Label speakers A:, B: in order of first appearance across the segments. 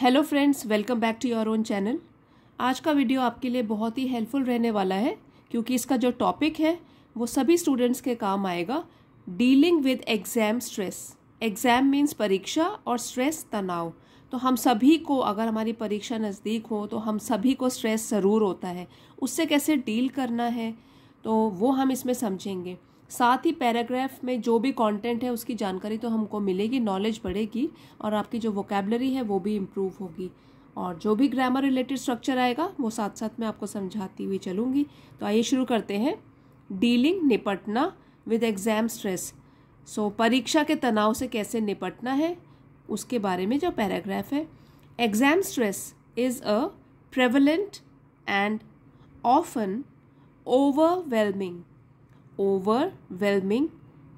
A: Hello friends welcome back to your own channel आज का video आपके लिए बहुत ही हेल्पफुल रहने वाला है क्योंकि इसका जो टॉपिक है वो सभी स्टूडेंट्स के काम आएगा dealing with exam stress exam means परीक्षा और स्ट्रेस तनाव तो हम सभी को अगर हमारी परीक्षा नज़दीक हो तो हम सभी को स्ट्रेस ज़रूर होता है उससे कैसे डील करना है तो वो हम इसमें समझेंगे साथ ही पैराग्राफ में जो भी कंटेंट है उसकी जानकारी तो हमको मिलेगी नॉलेज बढ़ेगी और आपकी जो वोकेबलरी है वो भी इम्प्रूव होगी और जो भी ग्रामर रिलेटेड स्ट्रक्चर आएगा वो साथ साथ मैं आपको समझाती हुई चलूँगी तो आइए शुरू करते हैं डीलिंग निपटना विद एग्ज़ाम स्ट्रेस सो परीक्षा के तनाव से कैसे निपटना है उसके बारे में जो पैराग्राफ है exam stress is a prevalent and often overwhelming overwhelming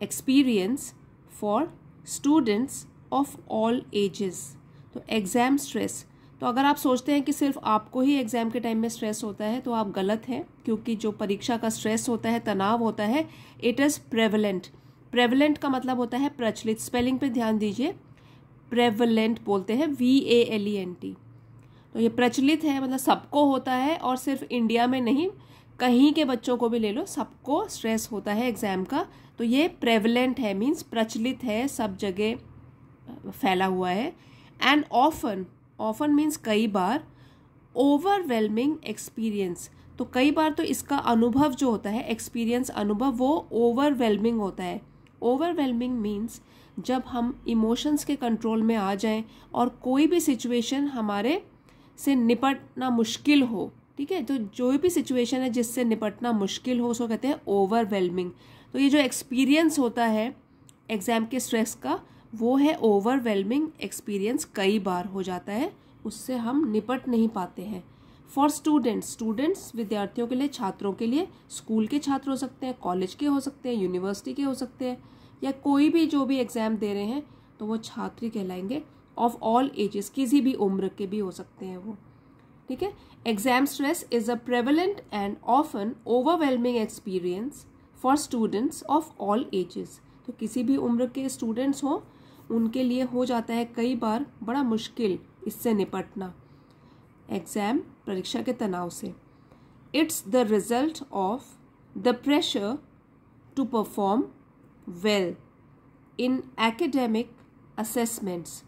A: experience for students of all ages तो एग्ज़ाम स्ट्रेस तो अगर आप सोचते हैं कि सिर्फ आपको ही एग्ज़ाम के टाइम में स्ट्रेस होता है तो आप गलत हैं क्योंकि जो परीक्षा का स्ट्रेस होता है तनाव होता है इट इज़ प्रेवलेंट प्रेवलेंट का मतलब होता है प्रचलित स्पेलिंग पे ध्यान दीजिए प्रेवलेंट बोलते हैं V A L E N T तो ये प्रचलित है मतलब सबको होता है और सिर्फ इंडिया में नहीं कहीं के बच्चों को भी ले लो सबको स्ट्रेस होता है एग्ज़ाम का तो ये प्रेवलेंट है मीन्स प्रचलित है सब जगह फैला हुआ है एंड ऑफन ऑफन मीन्स कई बार ओवरवेलमिंग एक्सपीरियंस तो कई बार तो इसका अनुभव जो होता है एक्सपीरियंस अनुभव वो ओवरवेलमिंग होता है ओवरवेलमिंग मीन्स जब हम इमोशंस के कंट्रोल में आ जाएं और कोई भी सिचुएशन हमारे से निपटना मुश्किल हो ठीक है तो जो भी सिचुएशन है जिससे निपटना मुश्किल हो उसको कहते हैं ओवरवेलमिंग तो ये जो एक्सपीरियंस होता है एग्ज़ाम के स्ट्रेस का वो है ओवरवेलमिंग एक्सपीरियंस कई बार हो जाता है उससे हम निपट नहीं पाते हैं फॉर स्टूडेंट्स स्टूडेंट्स विद्यार्थियों के लिए छात्रों के लिए स्कूल के छात्र हो सकते हैं कॉलेज के हो सकते हैं यूनिवर्सिटी के हो सकते हैं या कोई भी जो भी एग्ज़ाम दे रहे हैं तो वो ही कहलाएंगे ऑफ ऑल एजेस किसी भी उम्र के भी हो सकते हैं वो ठीक है exam stress is a prevalent and often overwhelming experience for students of all ages तो किसी भी उम्र के स्टूडेंट्स हों उनके लिए हो जाता है कई बार बड़ा मुश्किल इससे निपटना एग्ज़ाम परीक्षा के तनाव से it's the result of the pressure to perform well in academic assessments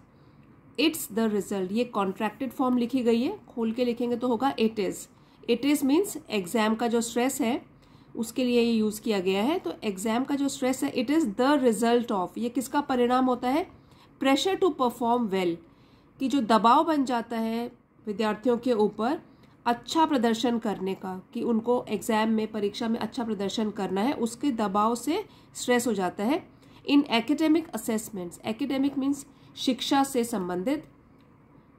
A: it's the result ये कॉन्ट्रैक्टेड फॉर्म लिखी गई है खोल के लिखेंगे तो होगा it is it is means exam का जो स्ट्रेस है उसके लिए ये यूज़ किया गया है तो एग्जाम का जो स्ट्रेस है it is the result of ये किसका परिणाम होता है प्रेशर टू परफॉर्म वेल कि जो दबाव बन जाता है विद्यार्थियों के ऊपर अच्छा प्रदर्शन करने का कि उनको एग्ज़ाम में परीक्षा में अच्छा प्रदर्शन करना है उसके दबाव से स्ट्रेस हो जाता है in academic assessments academic means शिक्षा से संबंधित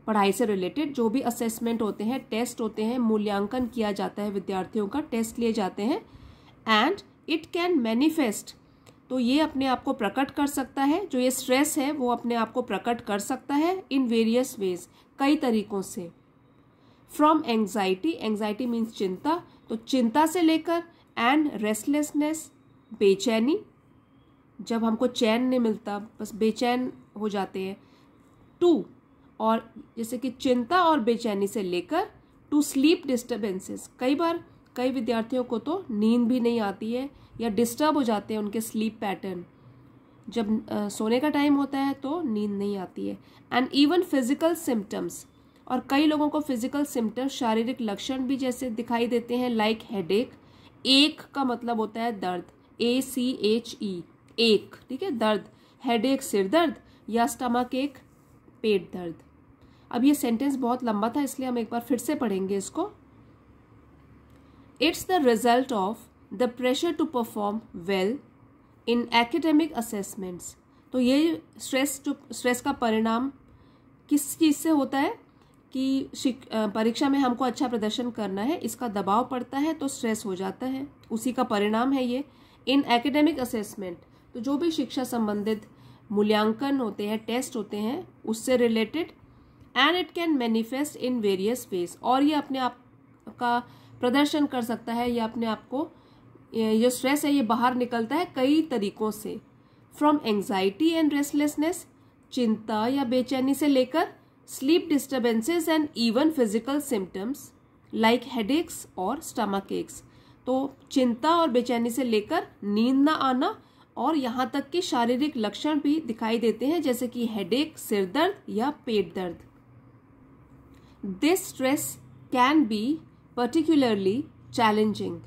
A: पढ़ाई से रिलेटेड जो भी असेसमेंट होते हैं टेस्ट होते हैं मूल्यांकन किया जाता है विद्यार्थियों का टेस्ट लिए जाते हैं एंड इट कैन मैनिफेस्ट तो ये अपने आप को प्रकट कर सकता है जो ये स्ट्रेस है वो अपने आप को प्रकट कर सकता है इन वेरियस वेज कई तरीकों से फ्रॉम एंग्जाइटी एंग्जाइटी मीन्स चिंता तो चिंता से लेकर एंड रेस्टलेसनेस बेचैनी जब हमको चैन नहीं मिलता बस बेचैन हो जाते हैं टू और जैसे कि चिंता और बेचैनी से लेकर टू स्लीप डिस्टर्बेंसेस कई बार कई विद्यार्थियों को तो नींद भी नहीं आती है या डिस्टर्ब हो जाते हैं उनके स्लीप पैटर्न जब आ, सोने का टाइम होता है तो नींद नहीं आती है एंड इवन फिजिकल सिम्टम्स और कई लोगों को फिजिकल सिम्टम्स शारीरिक लक्षण भी जैसे दिखाई देते हैं लाइक हेडेक एक का मतलब होता है दर्द ए सी एच ई एक ठीक है दर्द हेड एक सिर दर्द या स्टमक एक पेट दर्द अब ये सेंटेंस बहुत लंबा था इसलिए हम एक बार फिर से पढ़ेंगे इसको it's the result of the pressure to perform well in academic assessments तो ये स्ट्रेस जो स्ट्रेस का परिणाम किस चीज़ से होता है कि परीक्षा में हमको अच्छा प्रदर्शन करना है इसका दबाव पड़ता है तो स्ट्रेस हो जाता है उसी का परिणाम है ये इन एकेडमिक असेसमेंट तो जो भी शिक्षा संबंधित मूल्यांकन होते हैं टेस्ट होते हैं उससे related and it can manifest in various ways और ये अपने आप का प्रदर्शन कर सकता है या अपने आप को जो स्ट्रेस है ये बाहर निकलता है कई तरीकों से फ्रॉम एंग्जाइटी एंड रेस्टलेसनेस चिंता या बेचैनी से लेकर sleep disturbances and even physical symptoms like headaches और स्टमक एक्स तो चिंता और बेचैनी से लेकर नींद ना आना और यहाँ तक कि शारीरिक लक्षण भी दिखाई देते हैं जैसे कि हेडेक सिर दर्द या पेट दर्द this stress can be particularly challenging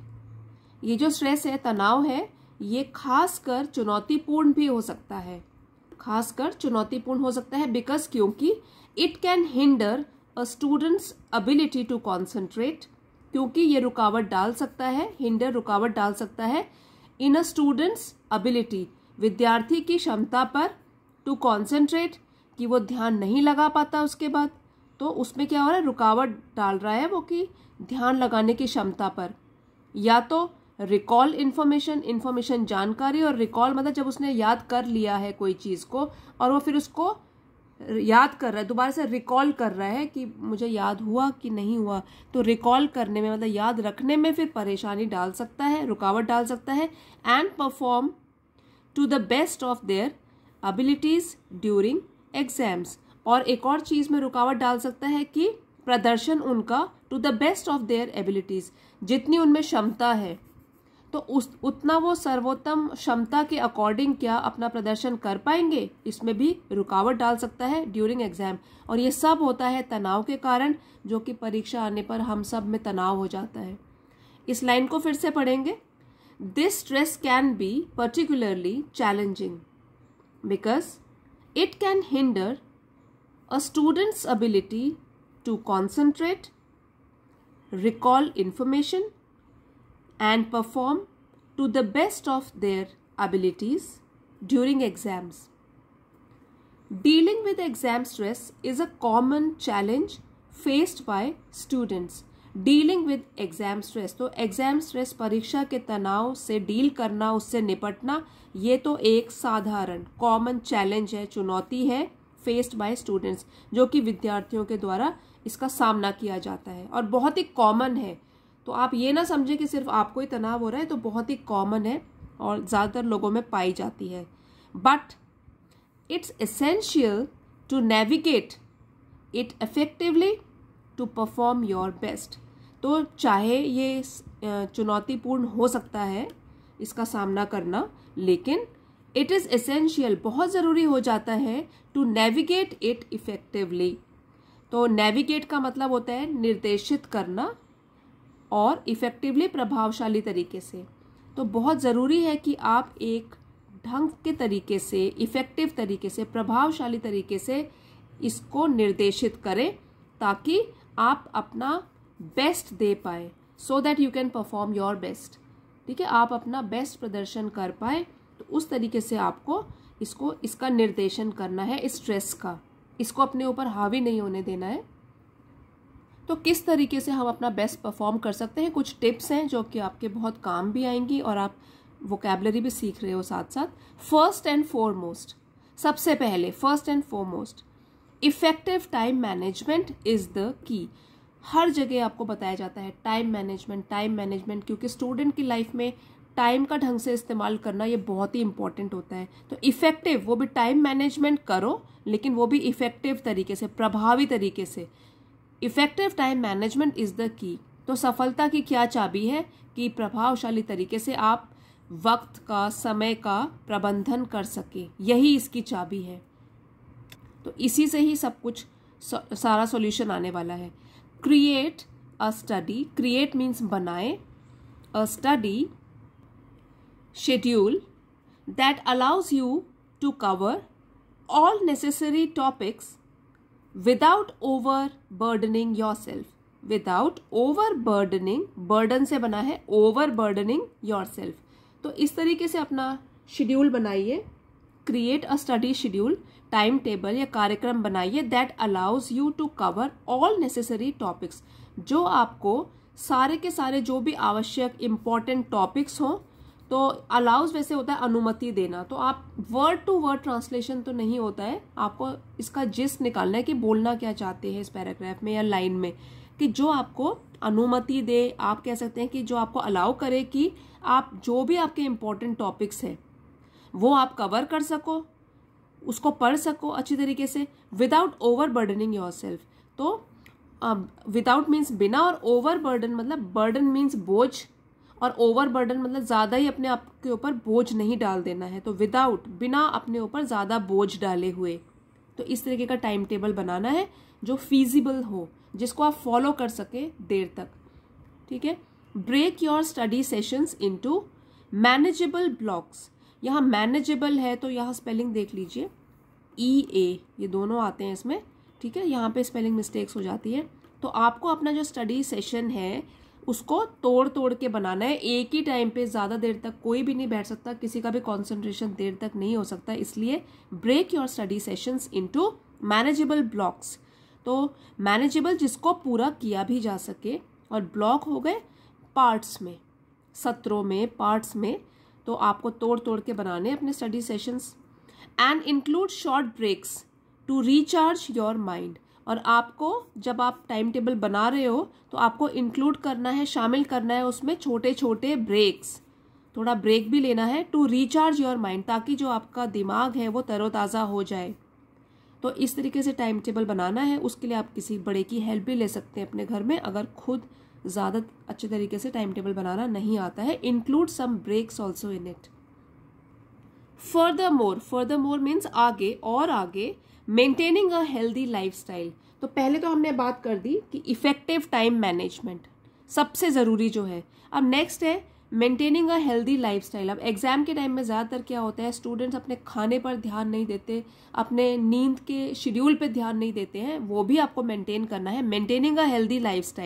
A: ये जो स्ट्रेस है तनाव है ये खासकर चुनौतीपूर्ण भी हो सकता है खासकर चुनौतीपूर्ण हो सकता है बिकॉज क्योंकि it can hinder a student's ability to concentrate क्योंकि ये रुकावट डाल सकता है हिंडर रुकावट डाल सकता है इन अ स्टूडेंट्स अबिलिटी विद्यार्थी की क्षमता पर टू कॉन्सेंट्रेट कि वो ध्यान नहीं लगा पाता उसके बाद तो उसमें क्या हो रहा है रुकावट डाल रहा है वो कि ध्यान लगाने की क्षमता पर या तो रिकॉल इन्फॉर्मेशन इन्फॉर्मेशन जानकारी और रिकॉल मतलब जब उसने याद कर लिया है कोई चीज़ को और वो फिर उसको याद कर रहा है दोबारा से रिकॉल कर रहा है कि मुझे याद हुआ कि नहीं हुआ तो रिकॉल करने में मतलब याद रखने में फिर परेशानी डाल सकता है रुकावट डाल सकता है and perform to the best of their abilities during exams और एक और चीज़ में रुकावट डाल सकता है कि प्रदर्शन उनका to the best of their abilities जितनी उनमें क्षमता है तो उस उतना वो सर्वोत्तम क्षमता के अकॉर्डिंग क्या अपना प्रदर्शन कर पाएंगे इसमें भी रुकावट डाल सकता है ड्यूरिंग एग्जाम और ये सब होता है तनाव के कारण जो कि परीक्षा आने पर हम सब में तनाव हो जाता है इस लाइन को फिर से पढ़ेंगे this stress can be particularly challenging because it can hinder a student's ability to concentrate recall information and perform to the best of their abilities during exams. Dealing with exam stress is a common challenge faced by students. Dealing with exam stress तो exam stress परीक्षा के तनाव से deal करना उससे निपटना ये तो एक साधारण कॉमन चैलेंज है चुनौती है फेस्ड बाय स्टूडेंट्स जो कि विद्यार्थियों के द्वारा इसका सामना किया जाता है और बहुत ही कॉमन है तो आप ये ना समझें कि सिर्फ आपको ही तनाव हो रहा है तो बहुत ही कॉमन है और ज़्यादातर लोगों में पाई जाती है but it's essential to navigate it effectively to perform your best तो चाहे ये चुनौतीपूर्ण हो सकता है इसका सामना करना लेकिन इट इज़ एसेंशियल बहुत ज़रूरी हो जाता है टू नेविगेट इट इफ़ेक्टिवली तो नेविगेट का मतलब होता है निर्देशित करना और इफ़ेक्टिवली प्रभावशाली तरीके से तो बहुत ज़रूरी है कि आप एक ढंग के तरीके से इफ़ेक्टिव तरीके से प्रभावशाली तरीके से इसको निर्देशित करें ताकि आप अपना बेस्ट दे पाए so that you can perform your best ठीक है आप अपना बेस्ट प्रदर्शन कर पाए तो उस तरीके से आपको इसको इसका निर्देशन करना है स्ट्रेस का इसको अपने ऊपर हावी नहीं होने देना है तो किस तरीके से हम अपना बेस्ट परफॉर्म कर सकते हैं कुछ टिप्स हैं जो कि आपके बहुत काम भी आएंगी और आप वोकेबलरी भी सीख रहे हो साथ साथ फर्स्ट एंड फोरमोस्ट सबसे पहले first and foremost effective time management is the key हर जगह आपको बताया जाता है टाइम मैनेजमेंट टाइम मैनेजमेंट क्योंकि स्टूडेंट की लाइफ में टाइम का ढंग से इस्तेमाल करना ये बहुत ही इंपॉर्टेंट होता है तो इफ़ेक्टिव वो भी टाइम मैनेजमेंट करो लेकिन वो भी इफ़ेक्टिव तरीके से प्रभावी तरीके से effective time management is the key तो सफलता की क्या चाबी है कि प्रभावशाली तरीके से आप वक्त का समय का प्रबंधन कर सके यही इसकी चाबी है तो इसी से ही सब कुछ सारा सॉल्यूशन आने वाला है create a study create means बनाए a study schedule that allows you to cover all necessary topics without overburdening yourself without overburdening burden से बना है ओवर बर्डनिंग योर सेल्फ तो इस तरीके से अपना शेड्यूल बनाइए create a study schedule timetable या कार्यक्रम बनाइए that allows you to cover all necessary topics जो आपको सारे के सारे जो भी आवश्यक इम्पॉर्टेंट टॉपिक्स हों तो अलाउज वैसे होता है अनुमति देना तो आप वर्ड टू वर्ड ट्रांसलेशन तो नहीं होता है आपको इसका जिस निकालना है कि बोलना क्या चाहते हैं इस पैराग्राफ में या लाइन में कि जो आपको अनुमति दे आप कह सकते हैं कि जो आपको अलाउ करे कि आप जो भी आपके इम्पोर्टेंट टॉपिक्स हैं वो आप कवर कर सको उसको पढ़ सको अच्छी तरीके से without overburdening yourself तो विदाउट मीन्स बिना और ओवर बर्डन मतलब बर्डन मीन्स बोझ और ओवर बर्डन मतलब ज़्यादा ही अपने आप के ऊपर बोझ नहीं डाल देना है तो विदाउट बिना अपने ऊपर ज़्यादा बोझ डाले हुए तो इस तरीके का टाइम टेबल बनाना है जो फीजिबल हो जिसको आप फॉलो कर सके देर तक ठीक है break your study sessions into manageable blocks यहाँ मैनेजेबल है तो यहाँ स्पेलिंग देख लीजिए ई e ए ये दोनों आते हैं इसमें ठीक है यहाँ पे स्पेलिंग मिस्टेक्स हो जाती है तो आपको अपना जो स्टडी सेशन है उसको तोड़ तोड़ के बनाना है एक ही टाइम पे ज़्यादा देर तक कोई भी नहीं बैठ सकता किसी का भी कॉन्सेंट्रेशन देर तक नहीं हो सकता इसलिए break your study sessions into manageable blocks तो मैनेजेबल जिसको पूरा किया भी जा सके और ब्लॉक हो गए पार्ट्स में सत्रों में पार्ट्स में तो आपको तोड़ तोड़ के बनाने अपने study sessions and include short breaks to recharge your mind और आपको जब आप टाइम टेबल बना रहे हो तो आपको इंक्लूड करना है शामिल करना है उसमें छोटे छोटे ब्रेक्स थोड़ा ब्रेक भी लेना है टू रिचार्ज योर माइंड ताकि जो आपका दिमाग है वो तरोताज़ा हो जाए तो इस तरीके से टाइम टेबल बनाना है उसके लिए आप किसी बड़े की हेल्प भी ले सकते हैं अपने घर में अगर खुद ज़्यादा अच्छे तरीके से टाइम टेबल बनाना नहीं आता है include some breaks also in it furthermore furthermore means आगे और आगे मेंटेनिंग अ हेल्दी लाइफ तो पहले तो हमने बात कर दी कि इफेक्टिव टाइम मैनेजमेंट सबसे ज़रूरी जो है अब नेक्स्ट है मेंटेनिंग अ हेल्दी लाइफ अब एग्ज़ाम के टाइम में ज़्यादातर क्या होता है स्टूडेंट्स अपने खाने पर ध्यान नहीं देते अपने नींद के शेड्यूल पर ध्यान नहीं देते हैं वो भी आपको मेंटेन करना है maintaining a healthy life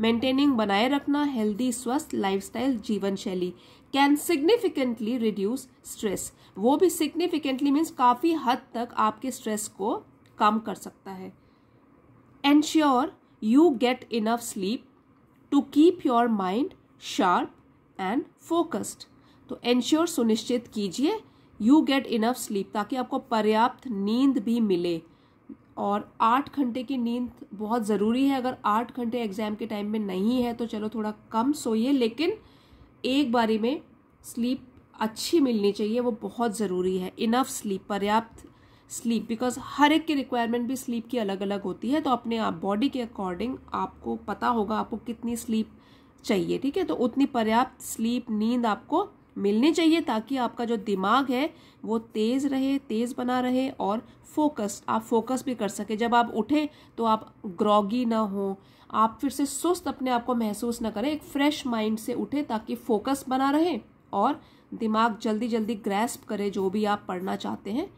A: maintaining बनाए रखना हेल्दी स्वस्थ लाइफ जीवन शैली कैन सिग्निफिकेंटली रिड्यूस स्ट्रेस वो भी सिग्निफिकेंटली मीन्स काफ़ी हद तक आपके स्ट्रेस को कम कर सकता है ensure you get enough sleep to keep your mind sharp and focused तो एनश्योर सुनिश्चित कीजिए यू गेट इनफ स्लीप ताकि आपको पर्याप्त नींद भी मिले और आठ घंटे की नींद बहुत ज़रूरी है अगर आठ घंटे एग्ज़ाम के टाइम में नहीं है तो चलो थोड़ा कम सोइए लेकिन एक बारी में स्लीप अच्छी मिलनी चाहिए वो बहुत ज़रूरी है इनफ स्लीप पर्याप्त स्लीप बिकॉज हर एक की रिक्वायरमेंट भी स्लीप की अलग अलग होती है तो अपने आप बॉडी के अकॉर्डिंग आपको पता होगा आपको कितनी स्लीप चाहिए ठीक है तो उतनी पर्याप्त स्लीप नींद आपको मिलनी चाहिए ताकि आपका जो दिमाग है वो तेज़ रहे तेज़ बना रहे और फोकस आप फोकस भी कर सके जब आप उठें तो आप ग्रॉगी ना हो आप फिर से सुस्त अपने आप को महसूस ना करें एक फ्रेश माइंड से उठे ताकि फोकस बना रहे और दिमाग जल्दी जल्दी ग्रैस्प करे जो भी आप पढ़ना चाहते हैं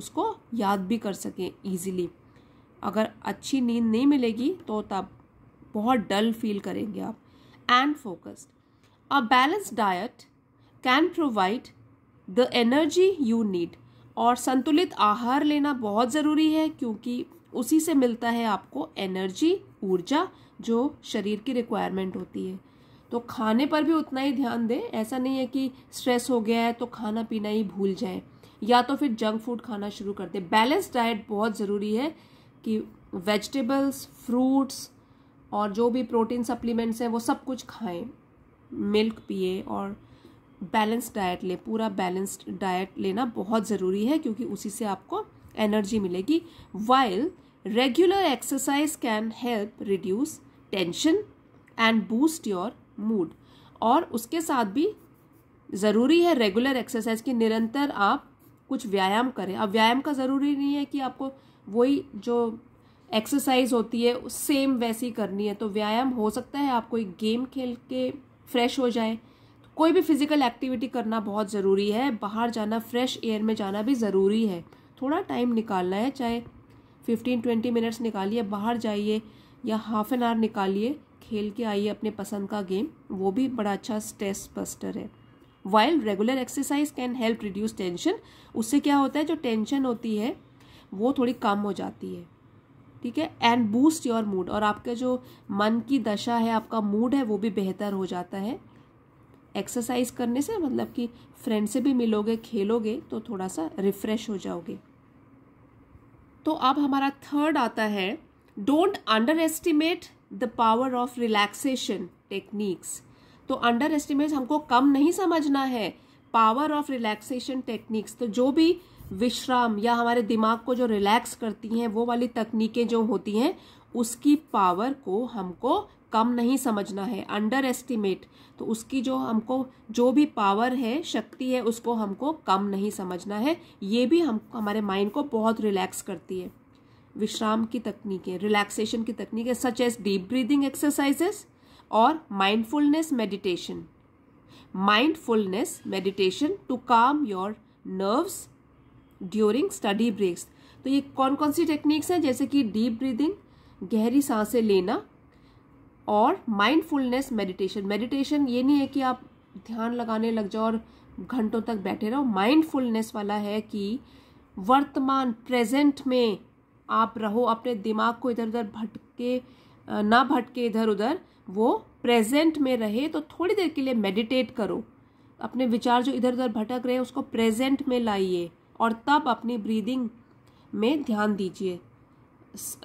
A: उसको याद भी कर सकें ईजिली अगर अच्छी नींद नहीं मिलेगी तो तब बहुत डल फील करेंगे आप and focused a balance diet can provide the energy you need और संतुलित आहार लेना बहुत ज़रूरी है क्योंकि उसी से मिलता है आपको एनर्जी ऊर्जा जो शरीर की रिक्वायरमेंट होती है तो खाने पर भी उतना ही ध्यान दें ऐसा नहीं है कि स्ट्रेस हो गया है तो खाना पीना ही भूल जाए या तो फिर जंक फूड खाना शुरू कर दें बैलेंस डाइट बहुत ज़रूरी है कि वेजिटेबल्स फ्रूट्स और जो भी प्रोटीन सप्लीमेंट्स हैं वो सब कुछ खाएं मिल्क पिए और बैलेंस डाइट लें पूरा बैलेंस्ड डाइट लेना बहुत ज़रूरी है क्योंकि उसी से आपको एनर्जी मिलेगी while Regular exercise can help reduce tension and boost your mood. और उसके साथ भी ज़रूरी है रेगुलर एक्सरसाइज की निरंतर आप कुछ व्यायाम करें अब व्यायाम का ज़रूरी नहीं है कि आपको वही जो एक्सरसाइज होती है सेम वैसी करनी है तो व्यायाम हो सकता है आप कोई गेम खेल के फ्रेश हो जाए कोई भी फिजिकल एक्टिविटी करना बहुत ज़रूरी है बाहर जाना फ्रेश एयर में जाना भी ज़रूरी है थोड़ा टाइम निकालना है चाहे फिफ्टीन ट्वेंटी मिनट्स निकालिए बाहर जाइए या हाफ एन आवर निकालिए खेल के आइए अपने पसंद का गेम वो भी बड़ा अच्छा स्ट्रेस बस्टर है while regular exercise can help reduce tension उससे क्या होता है जो टेंशन होती है वो थोड़ी कम हो जाती है ठीक है एंड बूस्ट योर मूड और आपके जो मन की दशा है आपका मूड है वो भी बेहतर हो जाता है एक्सरसाइज करने से मतलब कि फ्रेंड से भी मिलोगे खेलोगे तो थोड़ा सा रिफ़्रेश हो जाओगे तो अब हमारा थर्ड आता है don't underestimate the power of relaxation techniques तो अंडर एस्टिमेट हमको कम नहीं समझना है पावर ऑफ रिलैक्सेशन टेक्निक्स तो जो भी विश्राम या हमारे दिमाग को जो रिलैक्स करती हैं वो वाली तकनीकें जो होती हैं उसकी पावर को हमको कम नहीं समझना है अंडर एस्टिमेट तो उसकी जो हमको जो भी पावर है शक्ति है उसको हमको कम नहीं समझना है ये भी हम हमारे माइंड को बहुत रिलैक्स करती है विश्राम की तकनीकें रिलैक्सेशन की तकनीकें such as deep breathing exercises और mindfulness meditation mindfulness meditation to calm your nerves during study breaks तो ये कौन कौन सी टेक्निक्स हैं जैसे कि डीप ब्रीदिंग गहरी सांसें लेना और माइंडफुलनेस मेडिटेशन मेडिटेशन ये नहीं है कि आप ध्यान लगाने लग जाओ और घंटों तक बैठे रहो माइंडफुलनेस वाला है कि वर्तमान प्रेजेंट में आप रहो अपने दिमाग को इधर उधर भटके ना भटके इधर उधर वो प्रेजेंट में रहे तो थोड़ी देर के लिए मेडिटेट करो अपने विचार जो इधर उधर भटक रहे हैं उसको प्रेजेंट में लाइए और तब अपनी ब्रीदिंग में ध्यान दीजिए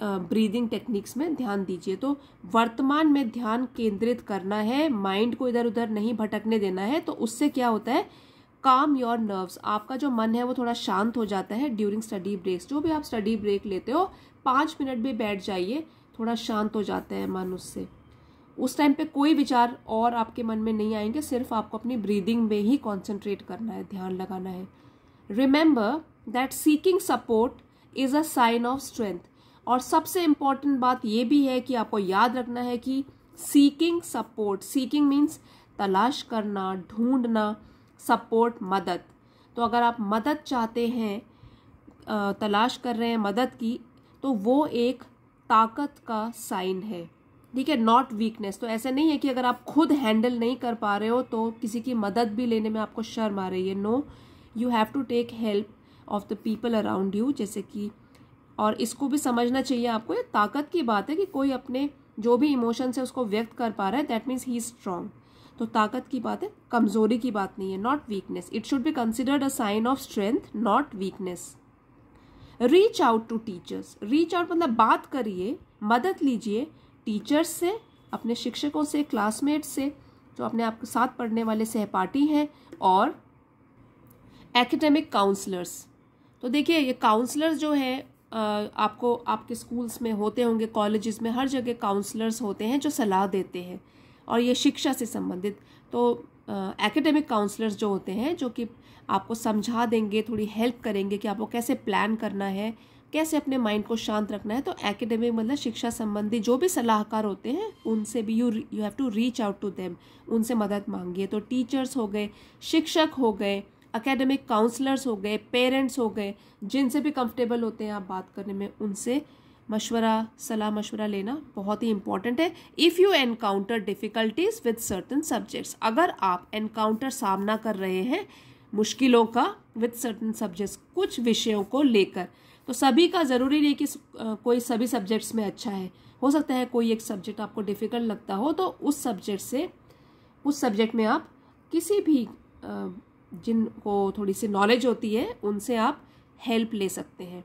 A: ब्रीदिंग टेक्निक्स में ध्यान दीजिए तो वर्तमान में ध्यान केंद्रित करना है माइंड को इधर उधर नहीं भटकने देना है तो उससे क्या होता है काम योर नर्व्स आपका जो मन है वो थोड़ा शांत हो जाता है ड्यूरिंग स्टडी ब्रेक्स जो भी आप स्टडी ब्रेक लेते हो पाँच मिनट भी बैठ जाइए थोड़ा शांत हो जाता है मन उससे उस टाइम पे कोई विचार और आपके मन में नहीं आएंगे सिर्फ आपको अपनी ब्रीदिंग में ही कॉन्सेंट्रेट करना है ध्यान लगाना है remember that seeking support is a sign of strength और सबसे इम्पॉर्टेंट बात ये भी है कि आपको याद रखना है कि सीकिंग सपोर्ट सीकिंग मीन्स तलाश करना ढूंढना सपोर्ट मदद तो अगर आप मदद चाहते हैं तलाश कर रहे हैं मदद की तो वो एक ताकत का साइन है ठीक है नॉट वीकनेस तो ऐसा नहीं है कि अगर आप खुद हैंडल नहीं कर पा रहे हो तो किसी की मदद भी लेने में आपको शर्म आ रही है no you have to take help of the people around you जैसे कि और इसको भी समझना चाहिए आपको ये ताकत की बात है कि कोई अपने जो भी इमोशंस है उसको व्यक्त कर पा रहा है दैट मीन्स ही स्ट्रांग तो ताकत की बात है कमजोरी की बात नहीं है not weakness it should be considered a sign of strength not weakness reach out to teachers reach out मतलब बात करिए मदद लीजिए टीचर्स से अपने शिक्षकों से क्लासमेट से जो अपने आपके साथ पढ़ने वाले सहपाठी हैं और एकेडमिक काउंसलर्स तो देखिए ये काउंसलर्स जो हैं आपको आपके स्कूल्स में होते होंगे कॉलेजेस में हर जगह काउंसलर्स होते हैं जो सलाह देते हैं और ये शिक्षा से संबंधित तो एकेडमिक काउंसलर्स जो होते हैं जो कि आपको समझा देंगे थोड़ी हेल्प करेंगे कि आपको कैसे प्लान करना है कैसे अपने माइंड को शांत रखना है तो एकेडमिक मतलब शिक्षा संबंधी जो भी सलाहकार होते हैं उनसे भी you you have to reach out to them उनसे मदद मांगिए तो टीचर्स हो गए शिक्षक हो गए अकेडमिक काउंसलर्स हो गए पेरेंट्स हो गए जिनसे भी कंफर्टेबल होते हैं आप बात करने में उनसे मशवरा सलाह मशवरा लेना बहुत ही इंपॉर्टेंट है if you encounter difficulties with certain subjects अगर आप एनकाउंटर सामना कर रहे हैं मुश्किलों का विद सर्टन सब्जेक्ट्स कुछ विषयों को लेकर तो सभी का ज़रूरी नहीं कि कोई सभी सब्जेक्ट्स में अच्छा है हो सकता है कोई एक सब्जेक्ट आपको डिफ़िकल्ट लगता हो तो उस सब्जेक्ट से उस सब्जेक्ट में आप किसी भी जिनको थोड़ी सी नॉलेज होती है उनसे आप हेल्प ले सकते हैं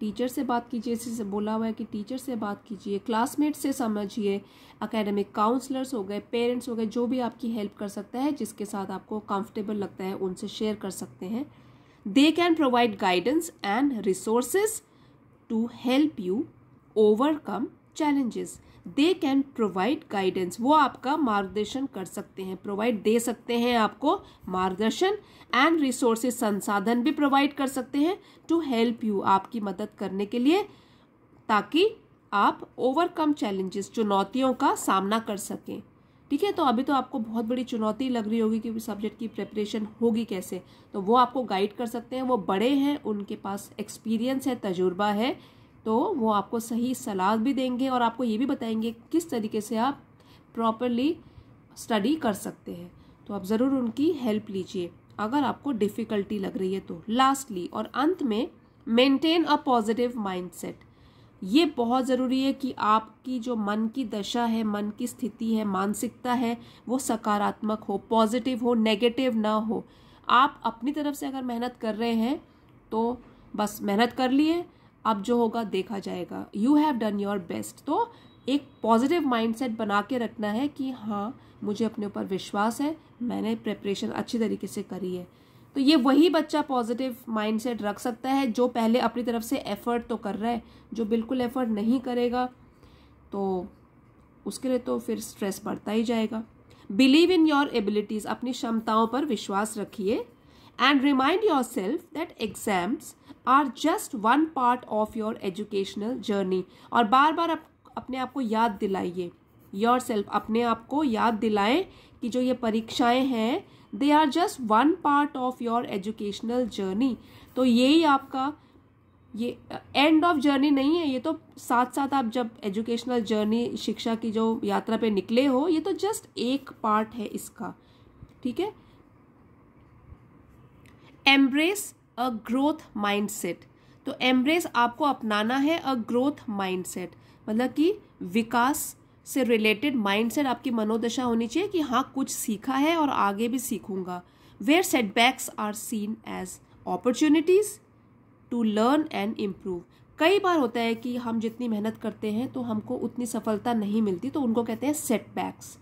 A: टीचर से बात कीजिए जैसे बोला हुआ है कि टीचर से बात कीजिए क्लासमेट से समझिए अकेडमिक काउंसलर्स हो गए पेरेंट्स हो गए जो भी आपकी हेल्प कर सकता है जिसके साथ आपको कंफर्टेबल लगता है उनसे शेयर कर सकते हैं they can provide guidance and resources to help you overcome challenges they can provide guidance वो आपका मार्गदर्शन कर सकते हैं प्रोवाइड दे सकते हैं आपको मार्गदर्शन एंड resources संसाधन भी प्रोवाइड कर सकते हैं टू हेल्प यू आपकी मदद करने के लिए ताकि आप ओवरकम चैलेंजेस चुनौतियों का सामना कर सकें ठीक है तो अभी तो आपको बहुत बड़ी चुनौती लग रही होगी कि सब्जेक्ट की प्रिपरेशन होगी कैसे तो वो आपको गाइड कर सकते हैं वो बड़े हैं उनके पास एक्सपीरियंस है तजुर्बा है तो वो आपको सही सलाह भी देंगे और आपको ये भी बताएंगे किस तरीके से आप प्रॉपरली स्टडी कर सकते हैं तो आप ज़रूर उनकी हेल्प लीजिए अगर आपको डिफ़िकल्टी लग रही है तो लास्टली और अंत में मेंटेन अ पॉजिटिव माइंडसेट ये बहुत ज़रूरी है कि आपकी जो मन की दशा है मन की स्थिति है मानसिकता है वो सकारात्मक हो पॉजिटिव हो नेगेटिव ना हो आप अपनी तरफ से अगर मेहनत कर रहे हैं तो बस मेहनत कर लिए अब जो होगा देखा जाएगा you have done your best तो एक पॉजिटिव माइंडसेट बना के रखना है कि हाँ मुझे अपने ऊपर विश्वास है मैंने प्रेपरेशन अच्छी तरीके से करी है तो ये वही बच्चा पॉजिटिव माइंडसेट रख सकता है जो पहले अपनी तरफ से एफर्ट तो कर रहा है जो बिल्कुल एफर्ट नहीं करेगा तो उसके लिए तो फिर स्ट्रेस बढ़ता ही जाएगा बिलीव इन योर एबिलिटीज़ अपनी क्षमताओं पर विश्वास रखिए and remind yourself that exams are just one part of your educational journey और बार बार अप, अपने आप को याद दिलाइए योर सेल्फ अपने आप को याद दिलाएं कि जो ये परीक्षाएं हैं they are just one part of your educational journey तो यही आपका ये एंड ऑफ जर्नी नहीं है ये तो साथ साथ आप जब एजुकेशनल जर्नी शिक्षा की जो यात्रा पे निकले हो ये तो जस्ट एक पार्ट है इसका ठीक है एम्ब्रेस अ ग्रोथ माइंडसेट तो एम्ब्रेस आपको अपनाना है अ ग्रोथ माइंडसेट मतलब कि विकास से रिलेटेड माइंडसेट आपकी मनोदशा होनी चाहिए कि हाँ कुछ सीखा है और आगे भी सीखूंगा where setbacks are seen as opportunities to learn and improve कई बार होता है कि हम जितनी मेहनत करते हैं तो हमको उतनी सफलता नहीं मिलती तो उनको कहते हैं सेटबैक्स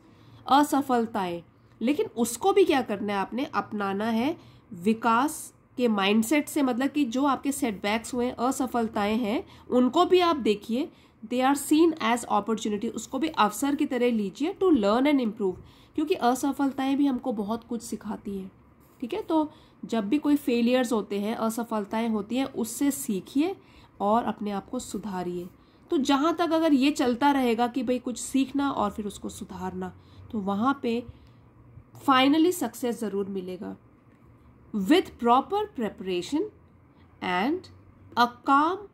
A: असफलताएं लेकिन उसको भी क्या करना है आपने अपनाना है विकास के माइंडसेट से मतलब कि जो आपके सेटबैक्स हुए असफलताएं हैं उनको भी आप देखिए they are seen as opportunity उसको भी अवसर की तरह लीजिए टू लर्न एंड इम्प्रूव क्योंकि असफलताएं भी हमको बहुत कुछ सिखाती हैं ठीक है तो जब भी कोई फेलियर्स होते हैं असफलताएं होती हैं उससे सीखिए और अपने आप को सुधारिए तो जहाँ तक अगर ये चलता रहेगा कि भाई कुछ सीखना और फिर उसको सुधारना तो वहाँ पे फाइनली सक्सेस ज़रूर मिलेगा with proper preparation and a calm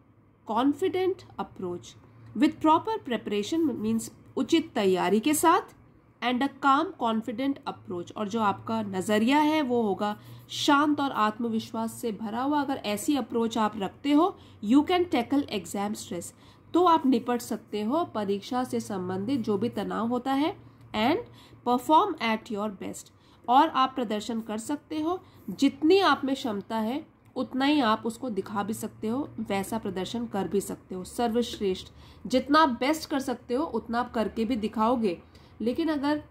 A: confident approach with proper preparation means उचित तैयारी के साथ एंड अ काम कॉन्फिडेंट अप्रोच और जो आपका नज़रिया है वो होगा शांत और आत्मविश्वास से भरा हुआ अगर ऐसी अप्रोच आप रखते हो you can tackle exam stress तो आप निपट सकते हो परीक्षा से संबंधित जो भी तनाव होता है and perform at your best और आप प्रदर्शन कर सकते हो जितनी आप में क्षमता है उतना ही आप उसको दिखा भी सकते हो वैसा प्रदर्शन कर भी सकते हो सर्वश्रेष्ठ जितना आप बेस्ट कर सकते हो उतना आप करके भी दिखाओगे लेकिन अगर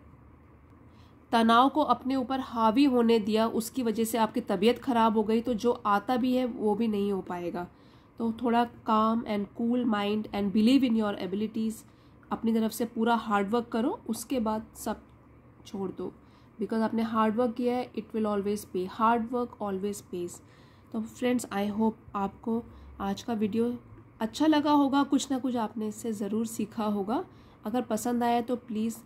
A: तनाव को अपने ऊपर हावी होने दिया उसकी वजह से आपकी तबीयत खराब हो गई तो जो आता भी है वो भी नहीं हो पाएगा तो थोड़ा calm and cool mind and believe in your abilities अपनी तरफ से पूरा हार्डवर्क करो उसके बाद सब छोड़ दो बिकॉज आपने हार्ड वर्क किया है it will always pay hard work always pays तो फ्रेंड्स आई होप आपको आज का वीडियो अच्छा लगा होगा कुछ ना कुछ आपने इससे ज़रूर सीखा होगा अगर पसंद आया तो प्लीज़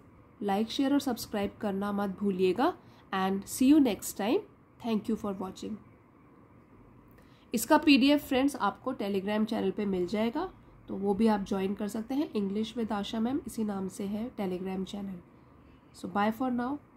A: लाइक शेयर और सब्सक्राइब करना मत भूलिएगा and see you next time thank you for watching इसका पीडीएफ फ्रेंड्स आपको टेलीग्राम चैनल पे मिल जाएगा तो वो भी आप ज्वाइन कर सकते हैं इंग्लिश विद आशा मैम इसी नाम से है Telegram channel so bye for now